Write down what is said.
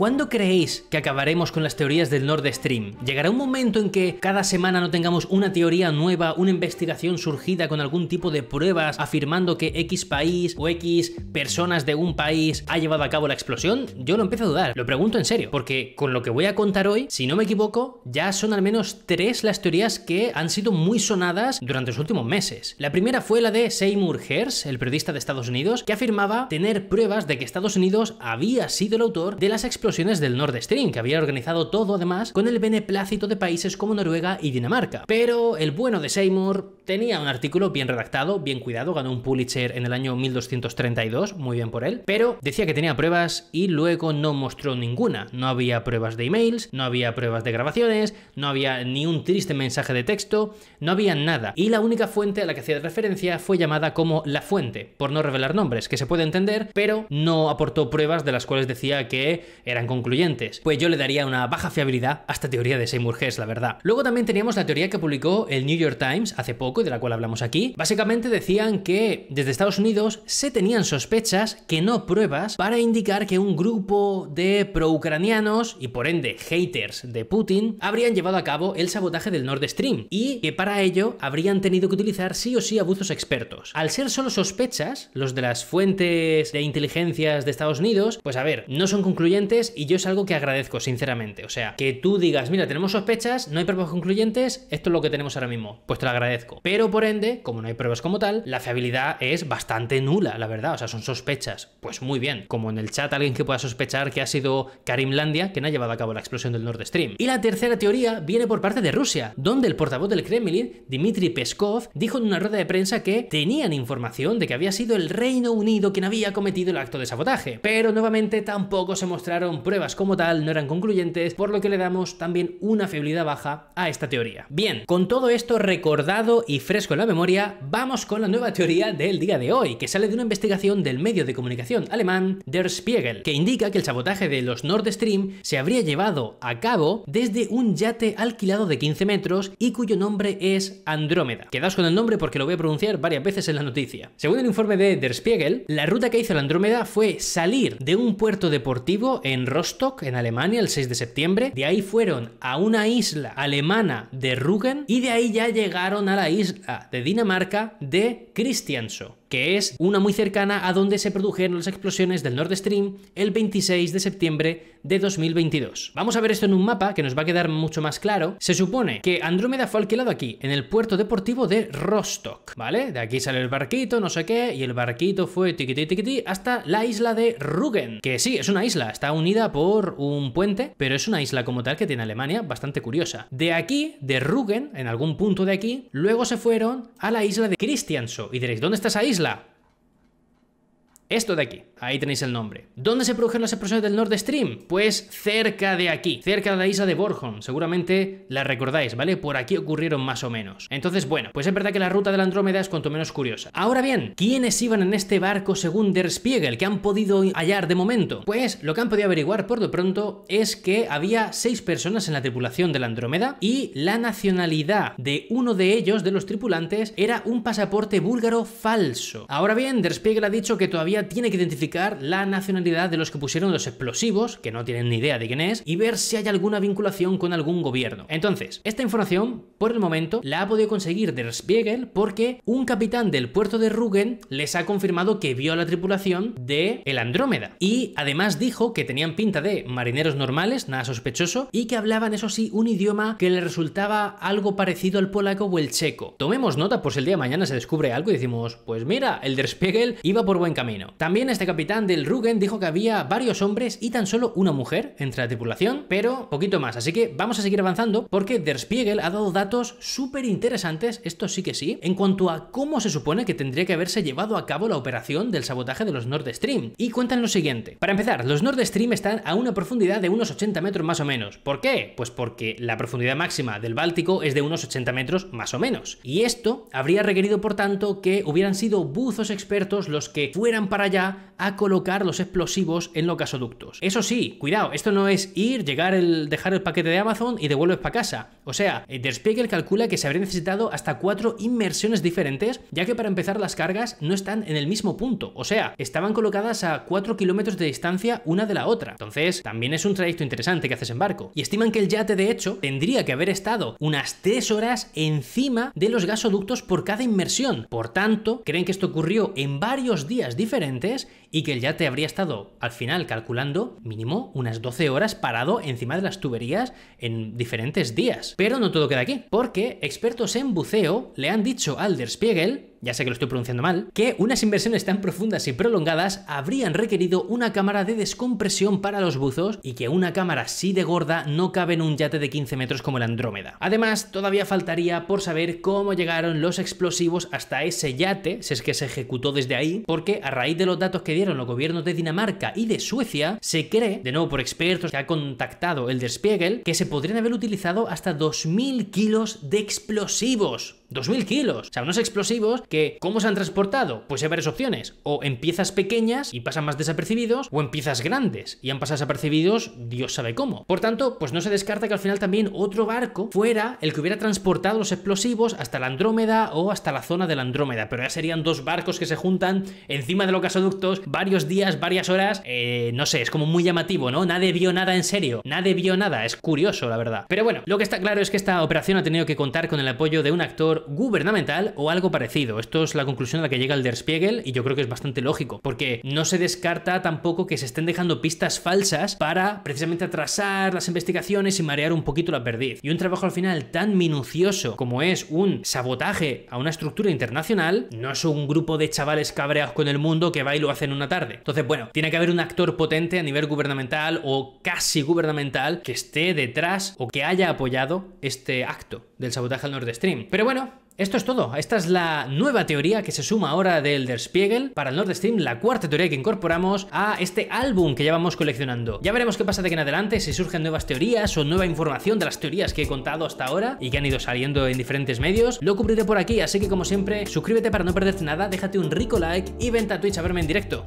¿Cuándo creéis que acabaremos con las teorías del Nord Stream? ¿Llegará un momento en que cada semana no tengamos una teoría nueva, una investigación surgida con algún tipo de pruebas afirmando que X país o X personas de un país ha llevado a cabo la explosión? Yo lo empiezo a dudar, lo pregunto en serio, porque con lo que voy a contar hoy, si no me equivoco, ya son al menos tres las teorías que han sido muy sonadas durante los últimos meses. La primera fue la de Seymour Hersh, el periodista de Estados Unidos, que afirmaba tener pruebas de que Estados Unidos había sido el autor de las explosiones explosiones del Nord Stream, que había organizado todo además con el beneplácito de países como Noruega y Dinamarca. Pero el bueno de Seymour Tenía un artículo bien redactado, bien cuidado, ganó un Pulitzer en el año 1232, muy bien por él, pero decía que tenía pruebas y luego no mostró ninguna. No había pruebas de emails, no había pruebas de grabaciones, no había ni un triste mensaje de texto, no había nada. Y la única fuente a la que hacía referencia fue llamada como la fuente, por no revelar nombres, que se puede entender, pero no aportó pruebas de las cuales decía que eran concluyentes. Pues yo le daría una baja fiabilidad a esta teoría de Seymour Hess, la verdad. Luego también teníamos la teoría que publicó el New York Times hace poco, y de la cual hablamos aquí, básicamente decían que desde Estados Unidos se tenían sospechas, que no pruebas, para indicar que un grupo de pro-ucranianos y por ende haters de Putin habrían llevado a cabo el sabotaje del Nord Stream y que para ello habrían tenido que utilizar sí o sí abusos expertos. Al ser solo sospechas, los de las fuentes de inteligencias de Estados Unidos, pues a ver, no son concluyentes y yo es algo que agradezco, sinceramente. O sea, que tú digas, mira, tenemos sospechas, no hay pruebas concluyentes, esto es lo que tenemos ahora mismo. Pues te lo agradezco. Pero por ende, como no hay pruebas como tal, la fiabilidad es bastante nula, la verdad. O sea, son sospechas. Pues muy bien. Como en el chat alguien que pueda sospechar que ha sido Karimlandia quien ha llevado a cabo la explosión del Nord Stream. Y la tercera teoría viene por parte de Rusia, donde el portavoz del Kremlin, Dmitry Peskov, dijo en una rueda de prensa que tenían información de que había sido el Reino Unido quien había cometido el acto de sabotaje. Pero nuevamente tampoco se mostraron pruebas como tal, no eran concluyentes, por lo que le damos también una fiabilidad baja a esta teoría. Bien, con todo esto recordado y y fresco en la memoria, vamos con la nueva teoría del día de hoy, que sale de una investigación del medio de comunicación alemán Der Spiegel, que indica que el sabotaje de los Nord Stream se habría llevado a cabo desde un yate alquilado de 15 metros y cuyo nombre es Andrómeda. Quedaos con el nombre porque lo voy a pronunciar varias veces en la noticia. Según el informe de Der Spiegel, la ruta que hizo la Andrómeda fue salir de un puerto deportivo en Rostock, en Alemania, el 6 de septiembre, de ahí fueron a una isla alemana de Rügen y de ahí ya llegaron a la isla Ah, de Dinamarca de Cristianso que es una muy cercana a donde se produjeron las explosiones del Nord Stream el 26 de septiembre de 2022. Vamos a ver esto en un mapa que nos va a quedar mucho más claro. Se supone que Andrómeda fue alquilado aquí, en el puerto deportivo de Rostock, ¿vale? De aquí sale el barquito, no sé qué, y el barquito fue tiquití tiquití hasta la isla de Rügen, que sí, es una isla, está unida por un puente, pero es una isla como tal que tiene Alemania, bastante curiosa. De aquí, de Rügen, en algún punto de aquí, luego se fueron a la isla de Christianso. Y diréis, ¿dónde está esa isla? Esto de aquí. Ahí tenéis el nombre. ¿Dónde se produjeron las explosiones del Nord Stream? Pues cerca de aquí, cerca de la isla de Borjón Seguramente la recordáis, ¿vale? Por aquí ocurrieron más o menos. Entonces, bueno, pues es verdad que la ruta de la Andrómeda es cuanto menos curiosa. Ahora bien, ¿quiénes iban en este barco según Der Spiegel que han podido hallar de momento? Pues lo que han podido averiguar por lo pronto es que había seis personas en la tripulación de la Andrómeda y la nacionalidad de uno de ellos, de los tripulantes, era un pasaporte búlgaro falso. Ahora bien, Der Spiegel ha dicho que todavía tiene que identificar la nacionalidad de los que pusieron los explosivos, que no tienen ni idea de quién es, y ver si hay alguna vinculación con algún gobierno. Entonces, esta información, por el momento, la ha podido conseguir Der Spiegel porque un capitán del puerto de Rügen les ha confirmado que vio a la tripulación de el Andrómeda. Y además dijo que tenían pinta de marineros normales, nada sospechoso, y que hablaban, eso sí, un idioma que le resultaba algo parecido al polaco o el checo. Tomemos nota por si el día de mañana se descubre algo y decimos, pues mira, el Der Spiegel iba por buen camino. También este capitán capitán del Rugen dijo que había varios hombres y tan solo una mujer entre la tripulación, pero poquito más. Así que vamos a seguir avanzando porque Der Spiegel ha dado datos súper interesantes, esto sí que sí, en cuanto a cómo se supone que tendría que haberse llevado a cabo la operación del sabotaje de los Nord Stream. Y cuentan lo siguiente. Para empezar, los Nord Stream están a una profundidad de unos 80 metros más o menos. ¿Por qué? Pues porque la profundidad máxima del Báltico es de unos 80 metros más o menos. Y esto habría requerido, por tanto, que hubieran sido buzos expertos los que fueran para allá a colocar los explosivos en los gasoductos. Eso sí, cuidado, esto no es ir, llegar, el, dejar el paquete de Amazon y devuelves para casa. O sea, eh, Der Spiegel calcula que se habría necesitado hasta cuatro inmersiones diferentes, ya que para empezar las cargas no están en el mismo punto. O sea, estaban colocadas a 4 kilómetros de distancia una de la otra. Entonces, también es un trayecto interesante que haces en barco. Y estiman que el yate, de hecho, tendría que haber estado unas tres horas encima de los gasoductos por cada inmersión. Por tanto, creen que esto ocurrió en varios días diferentes y que el yate habría estado al final calculando mínimo unas 12 horas parado encima de las tuberías en diferentes días. Pero no todo queda aquí, porque expertos en buceo le han dicho al Der Spiegel ya sé que lo estoy pronunciando mal, que unas inversiones tan profundas y prolongadas habrían requerido una cámara de descompresión para los buzos y que una cámara así de gorda no cabe en un yate de 15 metros como el Andrómeda. Además, todavía faltaría por saber cómo llegaron los explosivos hasta ese yate, si es que se ejecutó desde ahí, porque a raíz de los datos que los gobiernos de Dinamarca y de Suecia, se cree, de nuevo por expertos que ha contactado el Despiegel, que se podrían haber utilizado hasta 2.000 kilos de explosivos 2.000 kilos. O sea, unos explosivos que, ¿cómo se han transportado? Pues hay varias opciones. O en piezas pequeñas y pasan más desapercibidos, o en piezas grandes y han pasado desapercibidos, Dios sabe cómo. Por tanto, pues no se descarta que al final también otro barco fuera el que hubiera transportado los explosivos hasta la Andrómeda o hasta la zona de la Andrómeda. Pero ya serían dos barcos que se juntan encima de los gasoductos varios días, varias horas. Eh, no sé, es como muy llamativo, ¿no? Nadie vio nada en serio. Nadie vio nada. Es curioso, la verdad. Pero bueno, lo que está claro es que esta operación ha tenido que contar con el apoyo de un actor gubernamental o algo parecido. Esto es la conclusión a la que llega el Der Spiegel y yo creo que es bastante lógico, porque no se descarta tampoco que se estén dejando pistas falsas para precisamente atrasar las investigaciones y marear un poquito la perdiz. Y un trabajo al final tan minucioso como es un sabotaje a una estructura internacional, no es un grupo de chavales cabreados con el mundo que va y lo hacen una tarde. Entonces, bueno, tiene que haber un actor potente a nivel gubernamental o casi gubernamental que esté detrás o que haya apoyado este acto del sabotaje al Nord Stream. Pero bueno, esto es todo. Esta es la nueva teoría que se suma ahora del Der Spiegel para el Nord Stream, la cuarta teoría que incorporamos a este álbum que ya vamos coleccionando. Ya veremos qué pasa de aquí en adelante, si surgen nuevas teorías o nueva información de las teorías que he contado hasta ahora y que han ido saliendo en diferentes medios. Lo cubriré por aquí, así que como siempre, suscríbete para no perderte nada, déjate un rico like y vente a Twitch a verme en directo.